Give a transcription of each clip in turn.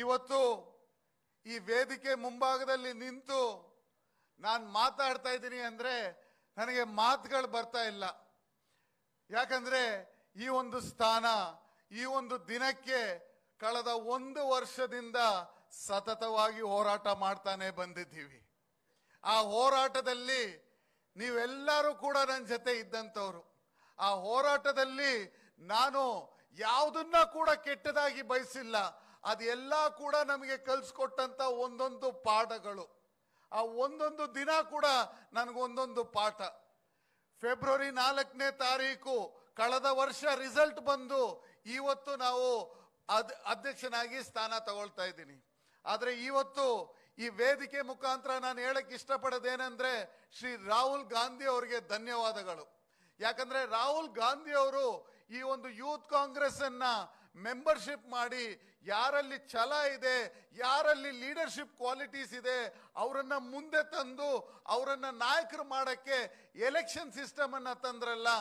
ಇವತ್ತು ಈ ವೇದಿಕೆ ಮುಂಭಾಗದಲ್ಲಿ ನಿಂತು ನಾನು ಮಾತಾಡ್ತಾ ಇದ್ದೀನಿ ಅಂದರೆ ನನಗೆ ಮಾತುಗಳು ಬರ್ತಾ ಇಲ್ಲ ಯಾಕಂದರೆ ಈ ಒಂದು ಸ್ಥಾನ ಈ ಒಂದು ದಿನಕ್ಕೆ ಕಳೆದ ಒಂದು ವರ್ಷದಿಂದ ಸತತವಾಗಿ ಹೋರಾಟ ಮಾಡ್ತಾನೆ ಬಂದಿದ್ದೀವಿ ಆ ಹೋರಾಟದಲ್ಲಿ ನೀವೆಲ್ಲರೂ ಕೂಡ ನನ್ನ ಜೊತೆ ಇದ್ದಂಥವ್ರು ಆ ಹೋರಾಟದಲ್ಲಿ ನಾನು ಯಾವುದನ್ನ ಕೂಡ ಕೆಟ್ಟದಾಗಿ ಬಯಸಿಲ್ಲ ಅದೆಲ್ಲ ಕೂಡ ನಮಗೆ ಕಲಿಸ್ಕೊಟ್ಟಂಥ ಒಂದೊಂದು ಪಾಠಗಳು ಆ ಒಂದೊಂದು ದಿನ ಕೂಡ ನನಗೊಂದೊಂದು ಪಾಠ ಫೆಬ್ರವರಿ ನಾಲ್ಕನೇ ತಾರೀಕು ಕಳೆದ ವರ್ಷ ರಿಸಲ್ಟ್ ಬಂದು ಇವತ್ತು ನಾವು ಅದ್ ಅಧ್ಯಕ್ಷನಾಗಿ ಸ್ಥಾನ ತಗೊಳ್ತಾ ಇದ್ದೀನಿ ಆದರೆ ಇವತ್ತು ಈ ವೇದಿಕೆ ಮುಖಾಂತರ ನಾನು ಹೇಳಕ್ಕೆ ಇಷ್ಟಪಡೋದೇನೆಂದರೆ ಶ್ರೀ ರಾಹುಲ್ ಗಾಂಧಿ ಅವರಿಗೆ ಧನ್ಯವಾದಗಳು ಯಾಕಂದರೆ ರಾಹುಲ್ ಗಾಂಧಿ ಅವರು ಈ ಒಂದು ಯೂತ್ ಕಾಂಗ್ರೆಸ್ಸನ್ನು ಮೆಂಬರ್ಶಿಪ್ ಮಾಡಿ ಯಾರಲ್ಲಿ ಛಲ ಇದೆ ಯಾರಲ್ಲಿ ಲೀಡರ್ಶಿಪ್ ಕ್ವಾಲಿಟೀಸ್ ಇದೆ ಅವರನ್ನು ಮುಂದೆ ತಂದು ಅವರನ್ನು ನಾಯಕರು ಮಾಡೋಕ್ಕೆ ಎಲೆಕ್ಷನ್ ಸಿಸ್ಟಮನ್ನು ತಂದ್ರಲ್ಲ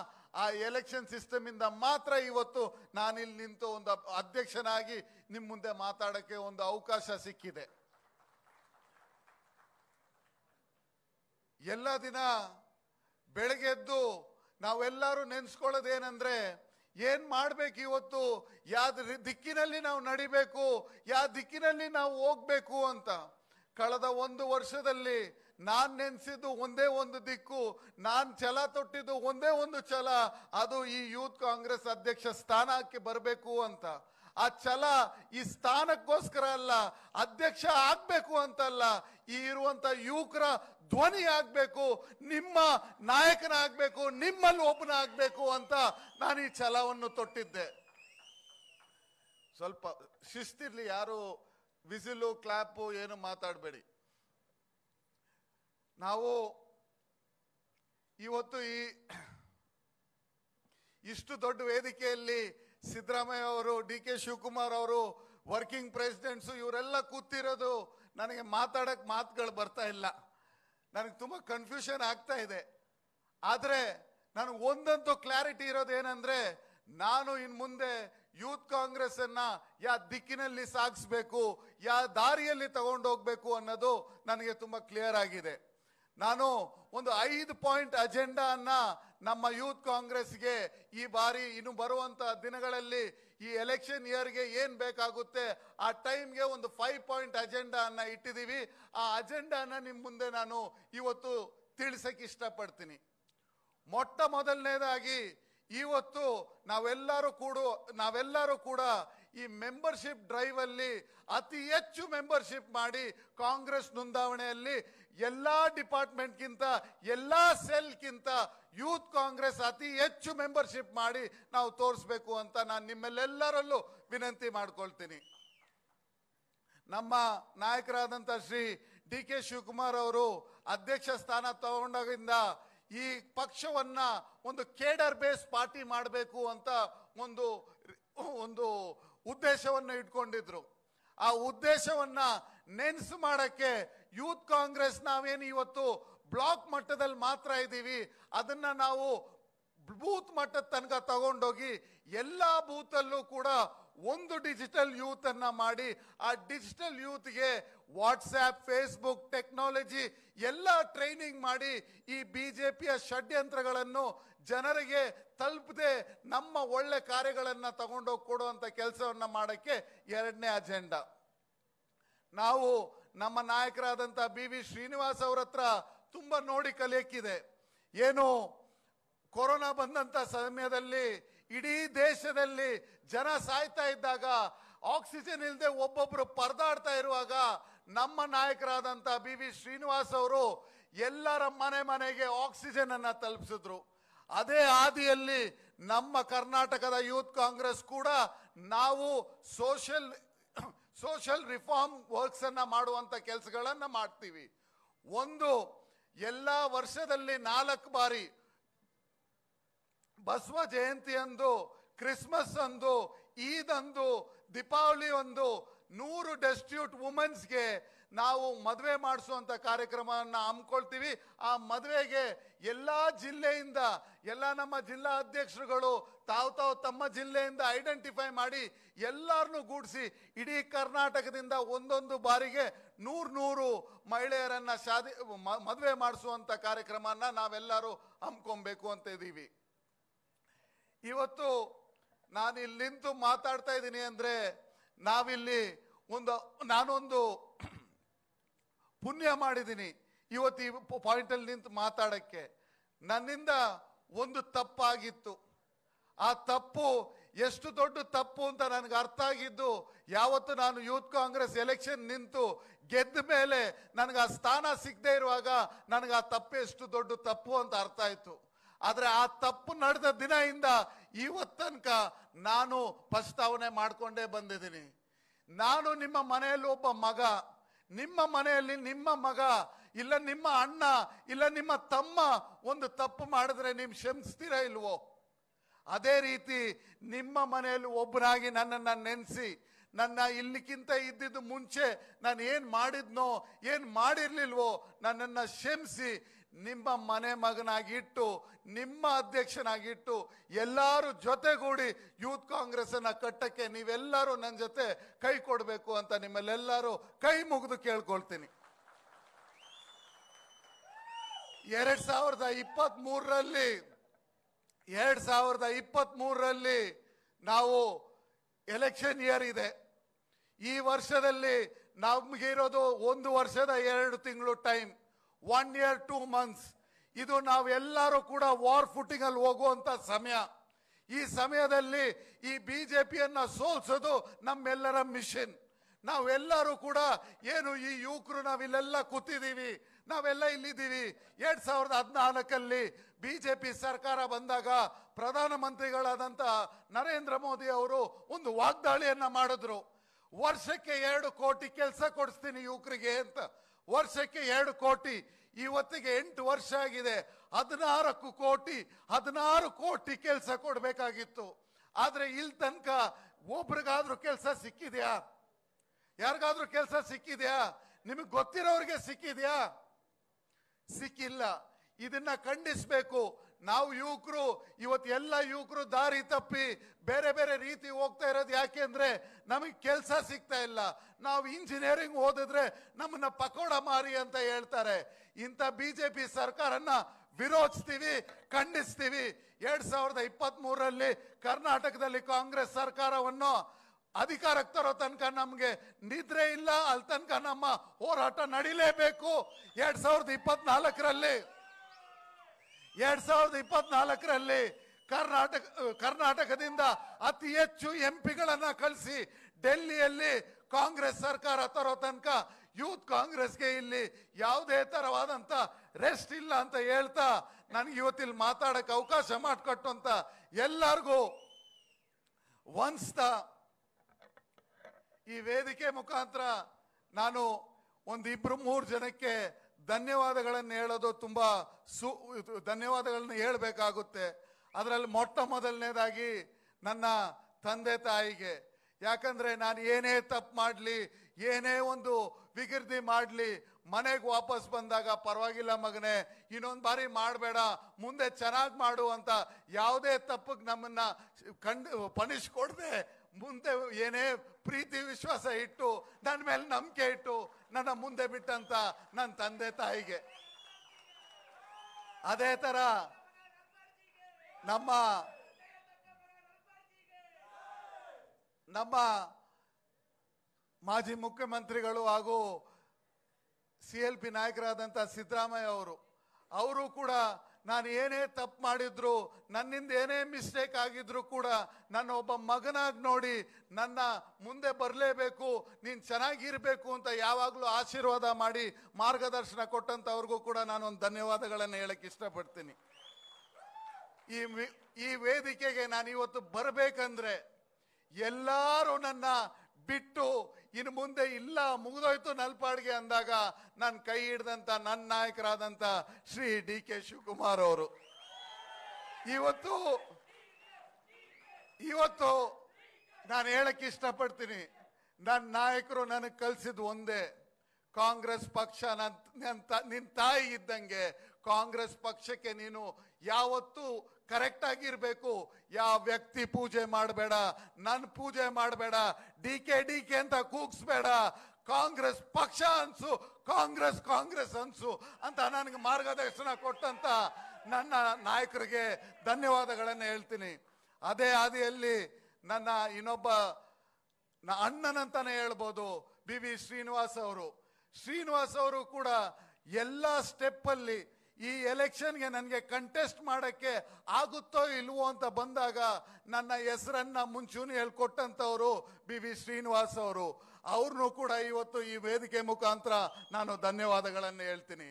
ಆ ಎಲೆಕ್ಷನ್ ಸಿಸ್ಟಮಿಂದ ಮಾತ್ರ ಇವತ್ತು ನಾನಿಲ್ಲಿ ನಿಂತು ಒಂದು ಅಧ್ಯಕ್ಷನಾಗಿ ನಿಮ್ಮ ಮುಂದೆ ಮಾತಾಡೋಕ್ಕೆ ಒಂದು ಅವಕಾಶ ಸಿಕ್ಕಿದೆ ಎಲ್ಲ ದಿನ ಬೆಳಗ್ಗೆದ್ದು ನಾವೆಲ್ಲರೂ ನೆನೆಸ್ಕೊಳ್ಳೋದೇನೆಂದರೆ ಏನ್ ಮಾಡ್ಬೇಕು ಇವತ್ತು ಯಾವ ದಿಕ್ಕಿನಲ್ಲಿ ನಾವು ನಡಿಬೇಕು ಯಾವ ದಿಕ್ಕಿನಲ್ಲಿ ನಾವು ಹೋಗ್ಬೇಕು ಅಂತ ಕಳೆದ ಒಂದು ವರ್ಷದಲ್ಲಿ ನಾನು ನೆನೆಸಿದ್ದು ಒಂದೇ ಒಂದು ದಿಕ್ಕು ನಾನು ಛಲ ತೊಟ್ಟಿದ್ದು ಒಂದೇ ಒಂದು ಛಲ ಅದು ಈ ಯೂತ್ ಕಾಂಗ್ರೆಸ್ ಅಧ್ಯಕ್ಷ ಸ್ಥಾನಕ್ಕೆ ಬರಬೇಕು ಅಂತ ಆ ಛಲ ಈ ಸ್ಥಾನಕ್ಕೋಸ್ಕರ ಅಲ್ಲ ಅಧ್ಯಕ್ಷ ಆಗ್ಬೇಕು ಅಂತಲ್ಲ ಈ ಇರುವಂತ ಯುವಕರ ಧ್ವನಿ ಆಗ್ಬೇಕು ನಿಮ್ಮ ನಾಯಕನ ಆಗ್ಬೇಕು ನಿಮ್ಮಲ್ಲಿ ಒಬ್ಬನ ಆಗ್ಬೇಕು ಅಂತ ನಾನು ಈ ಛಲವನ್ನು ತೊಟ್ಟಿದ್ದೆ ಸ್ವಲ್ಪ ಶಿಸ್ತಿರ್ಲಿ ಯಾರು ವಿಸಿಲು ಕ್ಲಾಪ್ ಏನು ಮಾತಾಡಬೇಡಿ ನಾವು ಇವತ್ತು ಈ ಇಷ್ಟು ದೊಡ್ಡ ವೇದಿಕೆಯಲ್ಲಿ ಸಿದ್ದರಾಮಯ್ಯ ಅವರು ಡಿ ಕೆ ಶಿವಕುಮಾರ್ ಅವರು ವರ್ಕಿಂಗ್ ಪ್ರೆಸಿಡೆಂಟ್ಸು ಇವರೆಲ್ಲ ಕೂತಿರೋದು ನನಗೆ ಮಾತಾಡೋಕ್ಕೆ ಮಾತುಗಳು ಬರ್ತಾ ಇಲ್ಲ ನನಗೆ ತುಂಬ ಕನ್ಫ್ಯೂಷನ್ ಆಗ್ತಾ ಇದೆ ಆದರೆ ನಾನು ಒಂದಂತೂ ಕ್ಲಾರಿಟಿ ಇರೋದೇನೆಂದರೆ ನಾನು ಇನ್ನು ಮುಂದೆ ಯೂತ್ ಕಾಂಗ್ರೆಸ್ ಯಾವ ದಿಕ್ಕಿನಲ್ಲಿ ಸಾಗಿಸ್ಬೇಕು ಯಾವ ದಾರಿಯಲ್ಲಿ ತಗೊಂಡೋಗ್ಬೇಕು ಅನ್ನೋದು ನನಗೆ ತುಂಬ ಕ್ಲಿಯರ್ ಆಗಿದೆ ನಾನು ಒಂದು ಐದು ಪಾಯಿಂಟ್ ಅಜೆಂಡಾನ್ನ ನಮ್ಮ ಯೂತ್ ಕಾಂಗ್ರೆಸ್ಗೆ ಈ ಬಾರಿ ಇನ್ನು ಬರುವಂಥ ದಿನಗಳಲ್ಲಿ ಈ ಎಲೆಕ್ಷನ್ ಇಯರ್ಗೆ ಏನು ಬೇಕಾಗುತ್ತೆ ಆ ಟೈಮ್ಗೆ ಒಂದು ಫೈವ್ ಪಾಯಿಂಟ್ ಅನ್ನ ಇಟ್ಟಿದ್ದೀವಿ ಆ ಅಜೆಂಡಾನ ನಿಮ್ಮ ಮುಂದೆ ನಾನು ಇವತ್ತು ತಿಳಿಸಕ್ಕೆ ಇಷ್ಟಪಡ್ತೀನಿ ಮೊಟ್ಟ ಮೊದಲನೇದಾಗಿ ಇವತ್ತು ನಾವೆಲ್ಲರೂ ಕೂಡ ನಾವೆಲ್ಲರೂ ಕೂಡ ಈ ಮೆಂಬರ್ಶಿಪ್ ಡ್ರೈವಲ್ಲಿ ಅತಿ ಹೆಚ್ಚು ಮೆಂಬರ್ಶಿಪ್ ಮಾಡಿ ಕಾಂಗ್ರೆಸ್ ನೋಂದಾವಣೆಯಲ್ಲಿ ಎಲ್ಲ ಡಿಪಾರ್ಟ್ಮೆಂಟ್ಗಿಂತ ಎಲ್ಲ ಸೆಲ್ಗಿಂತ ಯೂತ್ ಕಾಂಗ್ರೆಸ್ ಅತಿ ಹೆಚ್ಚು ಮೆಂಬರ್ಶಿಪ್ ಮಾಡಿ ನಾವು ತೋರಿಸ್ಬೇಕು ಅಂತ ನಾನು ನಿಮ್ಮಲ್ಲೆಲ್ಲರಲ್ಲೂ ವಿನಂತಿ ಮಾಡ್ಕೊಳ್ತೀನಿ ನಮ್ಮ ನಾಯಕರಾದಂಥ ಶ್ರೀ ಡಿ ಕೆ ಶಿವಕುಮಾರ್ ಅವರು ಅಧ್ಯಕ್ಷ ಸ್ಥಾನ ತಗೊಂಡಾಗಿಂದ ಈ ಪಕ್ಷವನ್ನು ಒಂದು ಕೇಡರ್ ಬೇಸ್ ಪಾರ್ಟಿ ಮಾಡಬೇಕು ಅಂತ ಒಂದು ಒಂದು ಉದ್ದೇಶವನ್ನು ಇಟ್ಕೊಂಡಿದ್ರು ಆ ಉದ್ದೇಶವನ್ನ ನೆನ್ಸು ಮಾಡಕ್ಕೆ ಯೂತ್ ಕಾಂಗ್ರೆಸ್ ನಾವೇನು ಇವತ್ತು ಬ್ಲಾಕ್ ಮಟ್ಟದಲ್ಲಿ ಮಾತ್ರ ಇದ್ದೀವಿ ಅದನ್ನ ನಾವು ಬೂತ್ ಮಟ್ಟದ ತನಕ ತಗೊಂಡೋಗಿ ಎಲ್ಲ ಬೂತಲ್ಲೂ ಕೂಡ ಒಂದು ಡಿಜಿಟಲ್ ಅನ್ನ ಮಾಡಿ ಆ ಡಿಜಿಟಲ್ ಯೂತ್ಗೆ ವಾಟ್ಸ್ಆ್ಯಪ್ ಫೇಸ್ಬುಕ್ ಟೆಕ್ನಾಲಜಿ ಎಲ್ಲ ಟ್ರೈನಿಂಗ್ ಮಾಡಿ ಈ ಬಿ ಜೆ ಪಿಯ ಷಡ್ಯಂತ್ರಗಳನ್ನು ಜನರಿಗೆ ತಲುಪದೆ ನಮ್ಮ ಒಳ್ಳೆ ಕಾರ್ಯಗಳನ್ನು ತಗೊಂಡೋಗಿ ಕೊಡುವಂಥ ಕೆಲಸವನ್ನು ಮಾಡೋಕ್ಕೆ ಎರಡನೇ ಅಜೆಂಡಾ ನಾವು ನಮ್ಮ ನಾಯಕರಾದಂಥ ಬಿ ವಿ ಶ್ರೀನಿವಾಸ್ ಅವರತ್ರ ಹತ್ರ ತುಂಬ ನೋಡಿ ಕಲಿಯಕ್ಕಿದೆ ಏನು ಕೊರೋನಾ ಬಂದಂಥ ಸಮಯದಲ್ಲಿ ಇಡೀ ದೇಶದಲ್ಲಿ ಜನ ಸಾಯ್ತಾ ಇದ್ದಾಗ ಆಕ್ಸಿಜನ್ ಇಲ್ಲದೆ ಒಬ್ಬೊಬ್ರು ಪರದಾಡ್ತಾ ಇರುವಾಗ ನಮ್ಮ ನಾಯಕರಾದಂಥ ಬಿ ವಿ ಶ್ರೀನಿವಾಸ್ ಅವರು ಎಲ್ಲರ ಮನೆ ಮನೆಗೆ ಆಕ್ಸಿಜನ್ ಅನ್ನು ತಲುಪಿಸಿದ್ರು ಅದೇ ಹಾದಿಯಲ್ಲಿ ನಮ್ಮ ಕರ್ನಾಟಕದ ಯೂತ್ ಕಾಂಗ್ರೆಸ್ ಕೂಡ ನಾವು ಸೋಷಲ್ ಸೋಷಲ್ ರಿಫಾರ್ಮ್ ವರ್ಕ್ಸ್ ಮಾಡುವಂಥ ಮಾಡುವಂತ ಮಾಡ್ತೀವಿ ಒಂದು ಎಲ್ಲ ವರ್ಷದಲ್ಲಿ ನಾಲ್ಕು ಬಾರಿ ಬಸವ ಜಯಂತಿ ಅಂದು ಕ್ರಿಸ್ಮಸ್ ಅಂದು ಈದ್ ಅಂದು ದೀಪಾವಳಿ ಒಂದು ನೂರು ಡೆಸ್ಟ್ಯೂಟ್ ವುಮೆನ್ಸ್ಗೆ ನಾವು ಮದುವೆ ಮಾಡಿಸುವಂಥ ಕಾರ್ಯಕ್ರಮವನ್ನು ಹಮ್ಮಿಕೊಳ್ತೀವಿ ಆ ಮದುವೆಗೆ ಎಲ್ಲ ಜಿಲ್ಲೆಯಿಂದ ಎಲ್ಲ ನಮ್ಮ ಜಿಲ್ಲಾ ಅಧ್ಯಕ್ಷರುಗಳು ತಾವು ತಾವು ತಮ್ಮ ಜಿಲ್ಲೆಯಿಂದ ಐಡೆಂಟಿಫೈ ಮಾಡಿ ಎಲ್ಲರನ್ನು ಗೂಡಿಸಿ ಇಡೀ ಕರ್ನಾಟಕದಿಂದ ಒಂದೊಂದು ಬಾರಿಗೆ ನೂರು ನೂರು ಮಹಿಳೆಯರನ್ನು ಶಾದಿ ಮದುವೆ ಮಾಡಿಸುವಂಥ ಕಾರ್ಯಕ್ರಮನ ನಾವೆಲ್ಲರೂ ಹಮ್ಮಿಕೊಬೇಕು ಅಂತ ಇದ್ದೀವಿ ಇವತ್ತು ನಾನಿಲ್ಲಿ ನಿಂತು ಮಾತಾಡ್ತಾ ಇದ್ದೀನಿ ಅಂದರೆ ನಾವಿಲ್ಲಿ ಒಂದು ನಾನೊಂದು ಪುಣ್ಯ ಮಾಡಿದ್ದೀನಿ ಇವತ್ತು ಈ ಪಾಯಿಂಟಲ್ಲಿ ನಿಂತು ಮಾತಾಡೋಕ್ಕೆ ನನ್ನಿಂದ ಒಂದು ತಪ್ಪಾಗಿತ್ತು ಆ ತಪ್ಪು ಎಷ್ಟು ದೊಡ್ಡ ತಪ್ಪು ಅಂತ ನನಗೆ ಅರ್ಥ ಆಗಿದ್ದು ಯಾವತ್ತು ನಾನು ಯೂತ್ ಕಾಂಗ್ರೆಸ್ ಎಲೆಕ್ಷನ್ ನಿಂತು ಗೆದ್ದ ಮೇಲೆ ನನಗೆ ಆ ಸ್ಥಾನ ಸಿಗದೇ ಇರುವಾಗ ನನಗೆ ಆ ತಪ್ಪು ಎಷ್ಟು ದೊಡ್ಡ ತಪ್ಪು ಅಂತ ಅರ್ಥ ಆಯಿತು ಆದರೆ ಆ ತಪ್ಪು ನಡೆದ ದಿನದಿಂದ ಇವತ್ತು ತನಕ ನಾನು ಪಸ್ತಾವನೆ ಮಾಡಿಕೊಂಡೇ ಬಂದಿದ್ದೀನಿ ನಾನು ನಿಮ್ಮ ಮನೆಯಲ್ಲಿ ಒಬ್ಬ ಮಗ ನಿಮ್ಮ ಮನೆಯಲ್ಲಿ ನಿಮ್ಮ ಮಗ ಇಲ್ಲ ನಿಮ್ಮ ಅಣ್ಣ ಇಲ್ಲ ನಿಮ್ಮ ತಮ್ಮ ಒಂದು ತಪ್ಪು ಮಾಡಿದ್ರೆ ನೀವು ಕ್ಷಮಿಸ್ತೀರಾ ಇಲ್ವೋ ಅದೇ ರೀತಿ ನಿಮ್ಮ ಮನೆಯಲ್ಲಿ ಒಬ್ಬರಾಗಿ ನನ್ನನ್ನು ನೆನೆಸಿ ನನ್ನ ಇಲ್ಲಿಗಿಂತ ಇದ್ದಿದ್ದು ಮುಂಚೆ ನಾನು ಏನು ಮಾಡಿದ್ನೋ ಏನು ಮಾಡಿರಲಿಲ್ವೋ ನನ್ನನ್ನು ಕ್ಷಮಿಸಿ ನಿಮ್ಮ ಮನೆ ಮಗನಾಗಿಟ್ಟು ನಿಮ್ಮ ಅಧ್ಯಕ್ಷನಾಗಿಟ್ಟು ಎಲ್ಲರೂ ಜೊತೆಗೂಡಿ ಯೂತ್ ಕಾಂಗ್ರೆಸ್ಸನ್ನು ಕಟ್ಟಕ್ಕೆ ನೀವೆಲ್ಲರೂ ನನ್ನ ಜೊತೆ ಕೈ ಕೊಡಬೇಕು ಅಂತ ನಿಮ್ಮಲ್ಲೆಲ್ಲರೂ ಕೈ ಮುಗಿದು ಕೇಳ್ಕೊಳ್ತೀನಿ ಎರಡ್ ಸಾವಿರದ ಇಪ್ಪತ್ತ್ ಮೂರರಲ್ಲಿ ಎರಡ್ ಸಾವಿರದ ಇಪ್ಪತ್ತ್ ಮೂರರಲ್ಲಿ ನಾವು ಎಲೆಕ್ಷನ್ ಇಯರ್ ಇದೆ ಈ ವರ್ಷದಲ್ಲಿ ನಮಗಿರೋದು ಒಂದು ವರ್ಷದ ಎರಡು ತಿಂಗಳು time one year two months ಇದು ನಾವೆಲ್ಲರೂ ಕೂಡ ವಾರ್ ಅಲ್ಲಿ ಹೋಗುವಂತ ಸಮಯ ಈ ಸಮಯದಲ್ಲಿ ಈ ಬಿ ಜೆ ಸೋಲ್ಸೋದು ನಮ್ಮೆಲ್ಲರ ಮಿಷನ್ ನಾವೆಲ್ಲರೂ ಕೂಡ ಏನು ಈ ಯುವಕರು ನಾವಿಲ್ಲೆಲ್ಲ ಕೂತಿದ್ದೀವಿ ನಾವೆಲ್ಲ ಇಲ್ಲಿದ್ದೀವಿ ಎರಡ್ ಸಾವಿರದ ಹದಿನಾಲ್ಕಲ್ಲಿ ಬಿ ಜೆ ಪಿ ಸರ್ಕಾರ ಬಂದಾಗ ಪ್ರಧಾನಮಂತ್ರಿಗಳಾದಂಥ ನರೇಂದ್ರ ಮೋದಿ ಅವರು ಒಂದು ವಾಗ್ದಾಳಿಯನ್ನ ಮಾಡಿದ್ರು ವರ್ಷಕ್ಕೆ ಎರಡು ಕೋಟಿ ಕೆಲಸ ಕೊಡಿಸ್ತೀನಿ ಯುವಕರಿಗೆ ಅಂತ ವರ್ಷಕ್ಕೆ ಎರಡು ಕೋಟಿ ಇವತ್ತಿಗೆ ಎಂಟು ವರ್ಷ ಆಗಿದೆ ಹದಿನಾರಕ್ಕೂ ಕೋಟಿ ಹದಿನಾರು ಕೋಟಿ ಕೆಲಸ ಕೊಡಬೇಕಾಗಿತ್ತು ಆದರೆ ಇಲ್ಲಿ ತನಕ ಒಬ್ರಿಗಾದ್ರೂ ಕೆಲಸ ಸಿಕ್ಕಿದೆಯಾ ಯಾರಿಗಾದ್ರೂ ಕೆಲಸ ಸಿಕ್ಕಿದೆಯಾ ನಿಮಗೆ ಗೊತ್ತಿರೋರಿಗೆ ಸಿಕ್ಕಿದೆಯಾ ಸಿಕ್ಕಿಲ್ಲ ಇದನ್ನ ಖಂಡಿಸಬೇಕು ನಾವು ಯುವಕರು ಇವತ್ತು ಎಲ್ಲ ಯುವಕರು ದಾರಿ ತಪ್ಪಿ ಬೇರೆ ಬೇರೆ ರೀತಿ ಹೋಗ್ತಾ ಇರೋದು ಯಾಕೆ ಅಂದರೆ ನಮಗೆ ಕೆಲಸ ಸಿಗ್ತಾ ಇಲ್ಲ ನಾವು ಇಂಜಿನಿಯರಿಂಗ್ ಓದಿದ್ರೆ ನಮ್ಮನ್ನ ಪಕೋಡ ಮಾರಿ ಅಂತ ಹೇಳ್ತಾರೆ ಇಂಥ ಬಿ ಜೆ ಪಿ ಸರ್ಕಾರನ ವಿರೋಧಿಸ್ತೀವಿ ಖಂಡಿಸ್ತೀವಿ ಎರಡ್ ಸಾವಿರದ ಇಪ್ಪತ್ತ್ ಕರ್ನಾಟಕದಲ್ಲಿ ಕಾಂಗ್ರೆಸ್ ಸರ್ಕಾರವನ್ನು ಅಧಿಕಾರಕ್ಕೆ ತರೋ ತನಕ ನಮಗೆ ನಿದ್ರೆ ಇಲ್ಲ ಅಲ್ಲಿ ತನಕ ನಮ್ಮ ಹೋರಾಟ ನಡೀಲೇಬೇಕು ಎರಡ್ ಸಾವಿರದ ಇಪ್ಪತ್ನಾಲ್ಕರಲ್ಲಿ ಎರಡ್ ಸಾವಿರದ ಇಪ್ಪತ್ನಾಲ್ಕರಲ್ಲಿ ಕರ್ನಾಟಕ ಕರ್ನಾಟಕದಿಂದ ಅತಿ ಹೆಚ್ಚು ಎಂ ಪಿಗಳನ್ನ ಕಳಿಸಿ ಡೆಲ್ಲಿಯಲ್ಲಿ ಕಾಂಗ್ರೆಸ್ ಸರ್ಕಾರ ತರೋ ತನಕ ಯೂತ್ ಕಾಂಗ್ರೆಸ್ಗೆ ಇಲ್ಲಿ ಯಾವುದೇ ಥರವಾದಂಥ ರೆಸ್ಟ್ ಇಲ್ಲ ಅಂತ ಹೇಳ್ತಾ ನನಗೆ ಇವತ್ತಿಲ್ಲಿ ಮಾತಾಡೋಕ್ಕೆ ಅವಕಾಶ ಮಾಡಿಕೊಟ್ಟು ಅಂತ ಎಲ್ಲರಿಗೂ ದ ಈ ವೇದಿಕೆ ಮುಖಾಂತರ ನಾನು ಒಂದಿಬ್ಬರು ಮೂರು ಜನಕ್ಕೆ ಧನ್ಯವಾದಗಳನ್ನು ಹೇಳೋದು ತುಂಬ ಸು ಧನ್ಯವಾದಗಳನ್ನು ಹೇಳಬೇಕಾಗುತ್ತೆ ಅದರಲ್ಲಿ ಮೊಟ್ಟ ಮೊದಲನೇದಾಗಿ ನನ್ನ ತಂದೆ ತಾಯಿಗೆ ಯಾಕಂದರೆ ನಾನು ಏನೇ ತಪ್ಪು ಮಾಡಲಿ ಏನೇ ಒಂದು ವಿಕೃತಿ ಮಾಡಲಿ ಮನೆಗೆ ವಾಪಸ್ ಬಂದಾಗ ಪರವಾಗಿಲ್ಲ ಮಗನೇ ಇನ್ನೊಂದು ಬಾರಿ ಮಾಡಬೇಡ ಮುಂದೆ ಚೆನ್ನಾಗಿ ಮಾಡು ಅಂತ ಯಾವುದೇ ತಪ್ಪಿಗೆ ನಮ್ಮನ್ನು ಕಂಡು ಪನಿಷ್ ಕೊಡದೆ ಮುಂದೆ ಏನೇ ಪ್ರೀತಿ ವಿಶ್ವಾಸ ಇಟ್ಟು ನನ್ನ ಮೇಲೆ ನಂಬಿಕೆ ಇಟ್ಟು ನನ್ನ ಮುಂದೆ ಬಿಟ್ಟಂತ ನನ್ನ ತಂದೆ ತಾಯಿಗೆ ಅದೇ ತರ ನಮ್ಮ ನಮ್ಮ ಮಾಜಿ ಮುಖ್ಯಮಂತ್ರಿಗಳು ಹಾಗೂ ಸಿ ಎಲ್ ಪಿ ನಾಯಕರಾದಂಥ ಸಿದ್ದರಾಮಯ್ಯ ಅವರು ಅವರು ಕೂಡ ನಾನು ಏನೇ ತಪ್ಪು ಮಾಡಿದ್ರು ನನ್ನಿಂದ ಏನೇ ಮಿಸ್ಟೇಕ್ ಆಗಿದ್ರು ಕೂಡ ನನ್ನ ಒಬ್ಬ ಮಗನಾಗಿ ನೋಡಿ ನನ್ನ ಮುಂದೆ ಬರಲೇಬೇಕು ನೀನು ಚೆನ್ನಾಗಿರಬೇಕು ಅಂತ ಯಾವಾಗಲೂ ಆಶೀರ್ವಾದ ಮಾಡಿ ಮಾರ್ಗದರ್ಶನ ಕೊಟ್ಟಂಥವ್ರಿಗೂ ಕೂಡ ನಾನು ಒಂದು ಧನ್ಯವಾದಗಳನ್ನು ಹೇಳಕ್ಕೆ ಇಷ್ಟಪಡ್ತೀನಿ ಈ ಈ ವೇದಿಕೆಗೆ ನಾನು ಇವತ್ತು ಬರಬೇಕಂದ್ರೆ ಎಲ್ಲರೂ ನನ್ನ ಬಿಟ್ಟು ಇನ್ನು ಮುಂದೆ ಇಲ್ಲ ಮುಗಿದೋಯ್ತು ನಲ್ಪಾಡ್ಗೆ ಅಂದಾಗ ನನ್ನ ಕೈ ಹಿಡಿದಂಥ ನನ್ನ ನಾಯಕರಾದಂಥ ಶ್ರೀ ಡಿ ಕೆ ಶಿವಕುಮಾರ್ ಅವರು ಇವತ್ತು ಇವತ್ತು ನಾನು ಹೇಳಕ್ಕೆ ಇಷ್ಟಪಡ್ತೀನಿ ನನ್ನ ನಾಯಕರು ನನಗೆ ಕಲಿಸಿದ ಒಂದೇ ಕಾಂಗ್ರೆಸ್ ಪಕ್ಷ ನನ್ನ ನಿನ್ನ ತಾಯಿ ಇದ್ದಂಗೆ ಕಾಂಗ್ರೆಸ್ ಪಕ್ಷಕ್ಕೆ ನೀನು ಯಾವತ್ತೂ ಕರೆಕ್ಟ್ ಆಗಿರ್ಬೇಕು ಯಾವ ವ್ಯಕ್ತಿ ಪೂಜೆ ಮಾಡಬೇಡ ನನ್ನ ಪೂಜೆ ಮಾಡಬೇಡ ಡಿ ಕೆ ಡಿ ಕೆ ಅಂತ ಕೂಗ್ಸ್ಬೇಡ ಕಾಂಗ್ರೆಸ್ ಪಕ್ಷ ಅನ್ಸು ಕಾಂಗ್ರೆಸ್ ಕಾಂಗ್ರೆಸ್ ಅನ್ಸು ಅಂತ ನನಗೆ ಮಾರ್ಗದರ್ಶನ ಕೊಟ್ಟಂತ ನನ್ನ ನಾಯಕರಿಗೆ ಧನ್ಯವಾದಗಳನ್ನು ಹೇಳ್ತೀನಿ ಅದೇ ಹಾದಿಯಲ್ಲಿ ನನ್ನ ಇನ್ನೊಬ್ಬ ಅಣ್ಣನಂತಾನೆ ಹೇಳ್ಬೋದು ಬಿ ವಿ ಶ್ರೀನಿವಾಸ್ ಅವರು ಶ್ರೀನಿವಾಸ್ ಅವರು ಕೂಡ ಎಲ್ಲ ಸ್ಟೆಪ್ಪಲ್ಲಿ ಈ ಎಲೆಕ್ಷನ್ಗೆ ನನಗೆ ಕಂಟೆಸ್ಟ್ ಮಾಡೋಕ್ಕೆ ಆಗುತ್ತೋ ಇಲ್ವೋ ಅಂತ ಬಂದಾಗ ನನ್ನ ಹೆಸರನ್ನು ಮುಂಚೂಣಿ ಹೇಳ್ಕೊಟ್ಟಂಥವರು ಬಿ ವಿ ಶ್ರೀನಿವಾಸ್ ಅವರು ಅವ್ರನ್ನೂ ಕೂಡ ಇವತ್ತು ಈ ವೇದಿಕೆ ಮುಖಾಂತರ ನಾನು ಧನ್ಯವಾದಗಳನ್ನು ಹೇಳ್ತೀನಿ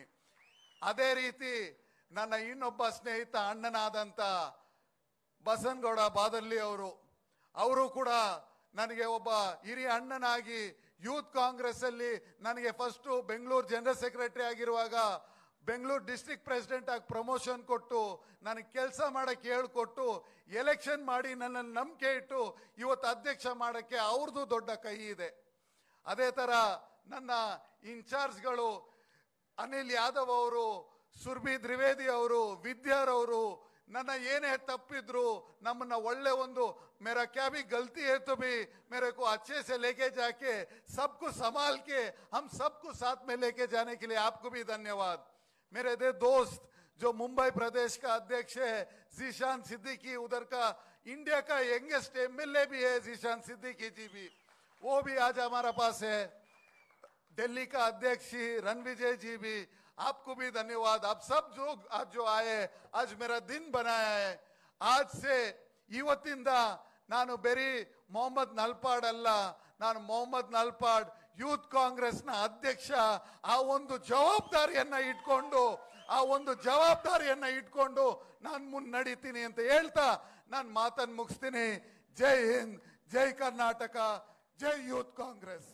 ಅದೇ ರೀತಿ ನನ್ನ ಇನ್ನೊಬ್ಬ ಸ್ನೇಹಿತ ಅಣ್ಣನಾದಂಥ ಬಸನ್ಗೌಡ ಬಾದಲ್ಲಿ ಅವರು ಅವರು ಕೂಡ ನನಗೆ ಒಬ್ಬ ಹಿರಿಯ ಅಣ್ಣನಾಗಿ ಯೂತ್ ಕಾಂಗ್ರೆಸ್ಸಲ್ಲಿ ನನಗೆ ಫಸ್ಟು ಬೆಂಗಳೂರು ಜನರಲ್ ಸೆಕ್ರೆಟರಿ ಆಗಿರುವಾಗ ಬೆಂಗಳೂರು ಡಿಸ್ಟ್ರಿಕ್ಟ್ ಪ್ರೆಸಿಡೆಂಟ್ ಆಗಿ ಪ್ರಮೋಷನ್ ಕೊಟ್ಟು ನನಗೆ ಕೆಲಸ ಮಾಡೋಕ್ಕೆ ಹೇಳಿಕೊಟ್ಟು ಎಲೆಕ್ಷನ್ ಮಾಡಿ ನನ್ನನ್ನು ನಂಬಿಕೆ ಇಟ್ಟು ಇವತ್ತು ಅಧ್ಯಕ್ಷ ಮಾಡೋಕ್ಕೆ ಅವ್ರದ್ದು ದೊಡ್ಡ ಕೈ ಇದೆ ಅದೇ ಥರ ನನ್ನ ಇನ್ಚಾರ್ಜ್ಗಳು ಅನಿಲ್ ಯಾದವ್ ಅವರು ಸುರ್ಭಿ ದ್ವಿವೇದಿ ಅವರು ವಿದ್ಯಾರವರು ನನ್ನ ಏನೇ ತಪ್ಪಿದ್ರು ನಮ್ಮನ್ನ ಒಳ್ಳೆ ಒಂದು ಮೇರಾ ಕ್ಯಾಬಿ ಗಲ್ತಿ ಏತು ಬಿ ಮೇರೆಕು ಅಚ್ಚೆಸೆ ಅಚ್ಚೆ ಸೆ ಜಾಕೆ ಸಬ್ಕು ಸಂಭಾಲ್ के ಸಬ್ಕು सबको साथ में लेके जाने के लिए ಧನ್ಯವಾದ मेरे दे दोस्त जो मुंबई प्रदेश का अध्यक्ष है जीशान सिद्दीकी उधर का इंडिया का यंगेस्ट एमएलए भी है जीशान सिद्दीकी जी भी वो भी आज हमारा पास है दिल्ली का अध्यक्ष रणविजय जी भी आपको भी धन्यवाद आप सब जो आज जो आए आज मेरा दिन बनाया है आज से युवती नानु बेरी मोहम्मद नलपाड़ अल्ला नानु मोहम्मद नलपाड़ ಯೂತ್ ಕಾಂಗ್ರೆಸ್ನ ಅಧ್ಯಕ್ಷ ಆ ಒಂದು ಜವಾಬ್ದಾರಿಯನ್ನ ಇಟ್ಕೊಂಡು ಆ ಒಂದು ಜವಾಬ್ದಾರಿಯನ್ನ ಇಟ್ಕೊಂಡು ನಾನು ಮುನ್ನಡೀತೀನಿ ಅಂತ ಹೇಳ್ತಾ ನಾನು ಮಾತನ್ನು ಮುಗಿಸ್ತೀನಿ ಜೈ ಹಿಂದ್ ಜೈ ಕರ್ನಾಟಕ ಜೈ ಯೂತ್ ಕಾಂಗ್ರೆಸ್